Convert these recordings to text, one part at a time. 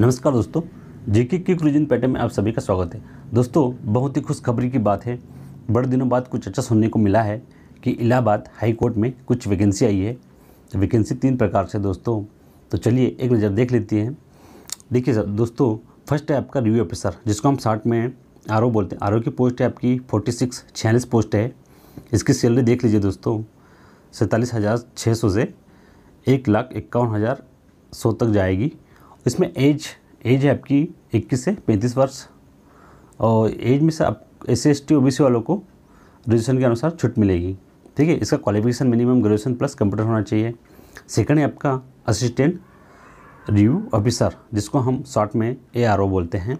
नमस्कार दोस्तों जेके की क्रूजिन पैटर्न में आप सभी का स्वागत है दोस्तों बहुत ही खुशखबरी की बात है बड़े दिनों बाद कुछ अच्छा सुनने को मिला है कि इलाहाबाद हाई कोर्ट में कुछ वैकेंसी आई है वैकेंसी तीन प्रकार से दोस्तों तो चलिए एक नज़र देख लेती हैं देखिए सर दोस्तों फर्स्ट है आपका रिव्यू ऑफिसर जिसको हम शार्ट में आर बोलते हैं आर की पोस्ट है आपकी फोर्टी सिक्स छियालीस पोस्ट है इसकी सैलरी देख लीजिए दोस्तों सैंतालीस हज़ार छः सौ से एक लाख इक्यावन हज़ार सौ तक जाएगी इसमें एज एज है आपकी इक्कीस से पैंतीस वर्ष और एज में से आप S C S T O B C वालों को रजिस्ट्रेशन के अनुसार छूट मिलेगी ठीक है इसका qualification minimum graduation plus computer होना चाहिए सेकंड है आपका असिस्टेंट रिव्यू ऑफिसर जिसको हम शॉर्ट में ए आर ओ बोलते हैं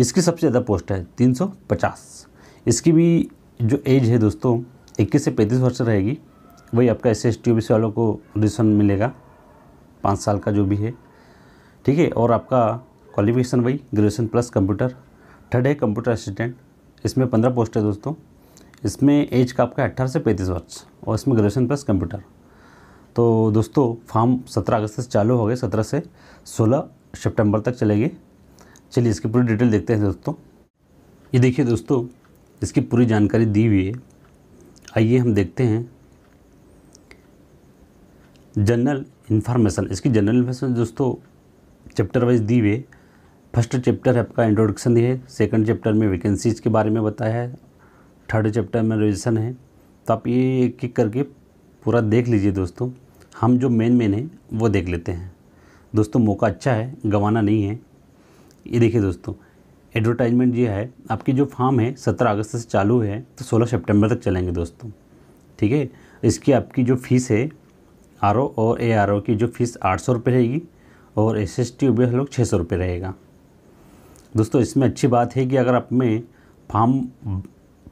इसकी सबसे ज़्यादा पोस्ट है 350 इसकी भी जो एज है दोस्तों 21 से 35 वर्ष रहेगी वही आपका एस एस टी वालों को रजिस्ट्रेशन मिलेगा पाँच साल का जो भी है ठीक है और आपका क्वालिफिकेशन वही ग्रेजुएशन प्लस कंप्यूटर थर्ड है कंप्यूटर असिस्टेंट इसमें पंद्रह पोस्ट है दोस्तों इसमें एज का आपका अट्ठारह से पैंतीस वर्ष और इसमें ग्रेजुएशन प्लस कंप्यूटर तो दोस्तों फॉर्म सत्रह अगस्त से चालू हो गए सत्रह से सोलह सेप्टेम्बर तक चलेगी चलिए इसकी पूरी डिटेल देखते हैं दोस्तों ये देखिए दोस्तों इसकी पूरी जानकारी दी हुई है आइए हम देखते हैं जनरल इन्फॉर्मेशन इसकी जनरल इन्फॉर्मेशन दोस्तों चैप्टर वाइज दी हुए फर्स्ट चैप्टर आपका इंट्रोडक्शन है सेकंड चैप्टर में वैकेंसीज के बारे में बताया है थर्ड चैप्टर में रिविजन है तो आप ये एक एक करके पूरा देख लीजिए दोस्तों हम जो मेन मेन है वो देख लेते हैं दोस्तों मौका अच्छा है गंवाना नहीं है ये देखिए दोस्तों एडवर्टाइजमेंट ये है आपकी जो फार्म है सत्रह अगस्त से चालू है तो सोलह सेप्टेम्बर तक चलेंगे दोस्तों ठीक है इसकी आपकी जो फ़ीस है आर और ए आर की जो फ़ीस आठ सौ रहेगी और एस एस टी हम लोग छः सौ रुपये रहेगा दोस्तों इसमें अच्छी बात है कि अगर आप में फार्म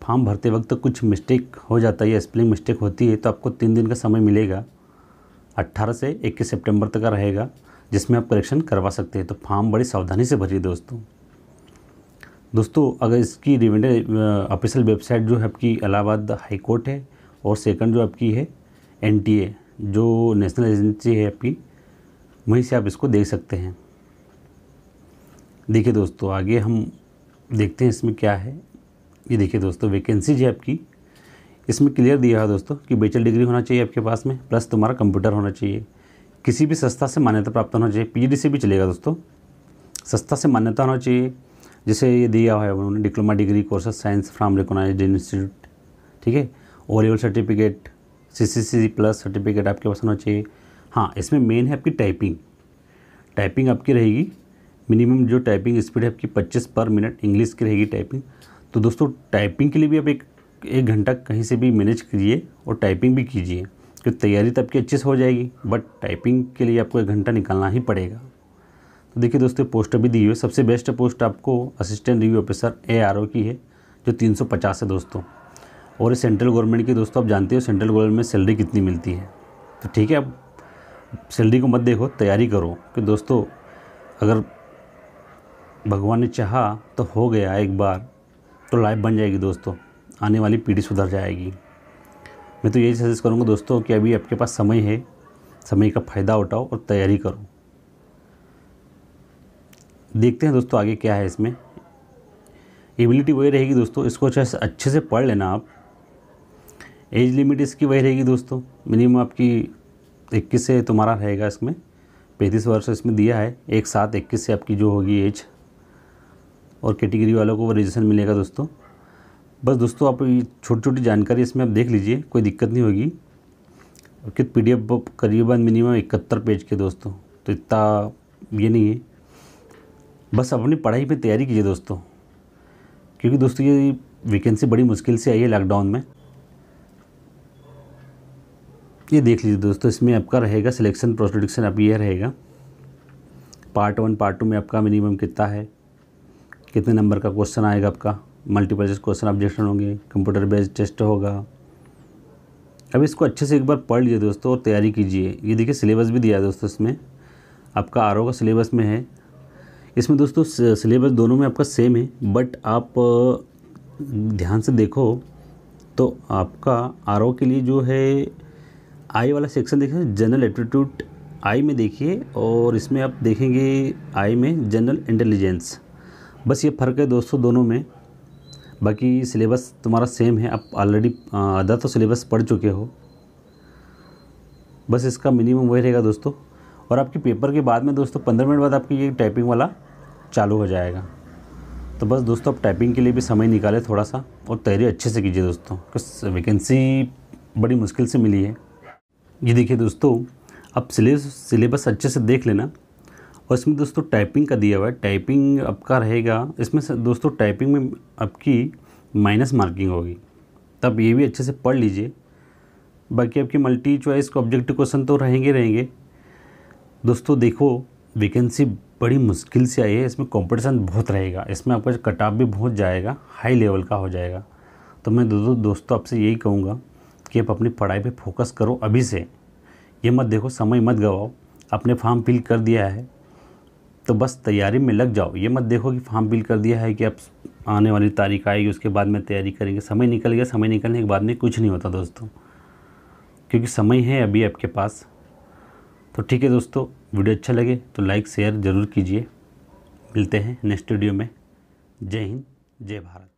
फार्म भरते वक्त कुछ मिस्टेक हो जाता है या स्पेलिंग मिस्टेक होती है तो आपको तीन दिन का समय मिलेगा 18 से 21 सितंबर तक का रहेगा जिसमें आप करेक्शन करवा सकते हैं तो फार्म बड़ी सावधानी से भरिए दोस्तों दोस्तों अगर इसकी रिवेंडर ऑफिशियल वेबसाइट जो है आपकी इलाहाबाद हाईकोर्ट है और सेकंड जो आपकी है एनटीए जो नेशनल एजेंसी है आपकी वहीं से आप इसको देख सकते हैं देखिए दोस्तों आगे हम देखते हैं इसमें क्या है ये देखिए दोस्तों वैकेंसीज है आपकी इसमें क्लियर दिया है दोस्तों कि बैचलर डिग्री होना चाहिए आपके पास में प्लस तुम्हारा कंप्यूटर होना चाहिए किसी भी संस्था से मान्यता प्राप्त होना चाहिए पी से भी चलेगा दोस्तों संस्था से मान्यता होना चाहिए जैसे ये दिया हुआ है उन्होंने diploma degree courses science from recognise institute ठीक है ओरियल certificate C C C plus certificate आपके पास होना चाहिए हाँ इसमें मेन है आपकी टाइपिंग टाइपिंग आपकी रहेगी मिनिमम जो टाइपिंग स्पीड है आपकी 25 पर मिनट इंग्लिश की रहेगी टाइपिंग तो दोस्तों टाइपिंग के लिए भी आप एक एक घंटा कहीं से भी मैनेज करिए और टाइपिंग भी कीजिए तो तैयारी तो आपकी अच्छे से हो जाएगी बट टाइपिंग के लिए आपको एक घंटा निकालना ही पड़ेगा तो देखिए दोस्तों पोस्ट अभी दी हुई है सबसे बेस्ट पोस्ट आपको assistant review officer A R O की है जो तीन है दोस्तों और ये सेंट्रल गवर्नमेंट की दोस्तों आप जानते हो सेंट्रल गवर्नमेंट में सैलरी कितनी मिलती है तो ठीक है अब सैलरी को मत देखो तैयारी करो कि दोस्तों अगर भगवान ने चाहा तो हो गया एक बार तो लाइफ बन जाएगी दोस्तों आने वाली पीढ़ी सुधर जाएगी मैं तो यही सजेस्ट करूँगा दोस्तों कि अभी आपके पास समय है समय का फ़ायदा उठाओ और तैयारी करो देखते हैं दोस्तों आगे क्या है इसमें एबिलिटी वही रहेगी दोस्तों इसको अच्छे अच्छे से पढ़ लेना आप एज लिमिट इसकी वही रहेगी दोस्तों मिनिमम आपकी इक्कीस से तुम्हारा रहेगा इसमें पैंतीस वर्ष इसमें दिया है एक साथ इक्कीस से आपकी जो होगी एज और कैटेगरी वालों को वो रजिस्ट्रेशन मिलेगा दोस्तों बस दोस्तों आप छोटी छोटी जानकारी इसमें आप देख लीजिए कोई दिक्कत नहीं होगी कित पी डी करीबन मिनिमम इकहत्तर पेज के दोस्तों तो इतना ये नहीं है बस अपनी पढ़ाई पे तैयारी कीजिए दोस्तों क्योंकि दोस्तों ये वैकेंसी बड़ी मुश्किल से आई है लॉकडाउन में ये देख लीजिए दोस्तों इसमें आपका रहेगा सिलेक्शन प्रोडिक्शन अब ये रहेगा पार्ट वन पार्ट टू में आपका मिनिमम कितना है कितने नंबर का क्वेश्चन आएगा आपका मल्टीपल क्वेश्चन ऑब्जेक्शन होंगे कंप्यूटर बेस्ड टेस्ट होगा अब इसको अच्छे से एक बार पढ़ लीजिए दोस्तों और तैयारी कीजिए ये देखिए सिलेबस भी दिया है दोस्तों इसमें आपका आर का सिलेबस में है इसमें दोस्तों सिलेबस दोनों में आपका सेम है बट आप ध्यान से देखो तो आपका आर के लिए जो है आई वाला सेक्शन देखिए जनरल एप्टीट्यूड आई में देखिए और इसमें आप देखेंगे आई में जनरल इंटेलिजेंस बस ये फ़र्क है दोस्तों दोनों में बाकी सिलेबस तुम्हारा सेम है आप ऑलरेडी आधा तो सिलेबस पढ़ चुके हो बस इसका मिनिमम वही रहेगा दोस्तों और आपके पेपर के बाद में दोस्तों पंद्रह मिनट बाद आपकी ये टाइपिंग वाला चालू हो जाएगा तो बस दोस्तों आप टाइपिंग के लिए भी समय निकालें थोड़ा सा और तैयारी अच्छे से कीजिए दोस्तों वैकेंसी बड़ी मुश्किल से मिली है जी देखिए दोस्तों आप सिलेबस सिलेबस अच्छे से देख लेना और इसमें दोस्तों टाइपिंग का दिया हुआ है टाइपिंग आपका रहेगा इसमें दोस्तों टाइपिंग में आपकी माइनस मार्किंग होगी तब ये भी अच्छे से पढ़ लीजिए बाकी आपके मल्टी चॉइस ऑब्जेक्टिव क्वेश्चन तो रहेंगे रहेंगे दोस्तों देखो वैकेंसी बड़ी मुश्किल से आई है इसमें कंपटीशन बहुत रहेगा इसमें आपका कटाप भी बहुत जाएगा हाई लेवल का हो जाएगा तो मैं दो, दो, दोस्तों आपसे यही कहूँगा कि आप अपनी पढ़ाई पे फोकस करो अभी से ये मत देखो समय मत गवाओ आपने फॉर्म फिल कर दिया है तो बस तैयारी में लग जाओ ये मत देखो कि फॉर्म फिल कर दिया है कि आप आने वाली तारीख आएगी उसके बाद में तैयारी करेंगे समय निकल गया समय निकलने के बाद में कुछ नहीं होता दोस्तों क्योंकि समय है अभी आपके पास तो ठीक है दोस्तों वीडियो अच्छा लगे तो लाइक शेयर ज़रूर कीजिए मिलते हैं नेक्स्ट वीडियो में जय हिंद जय भारत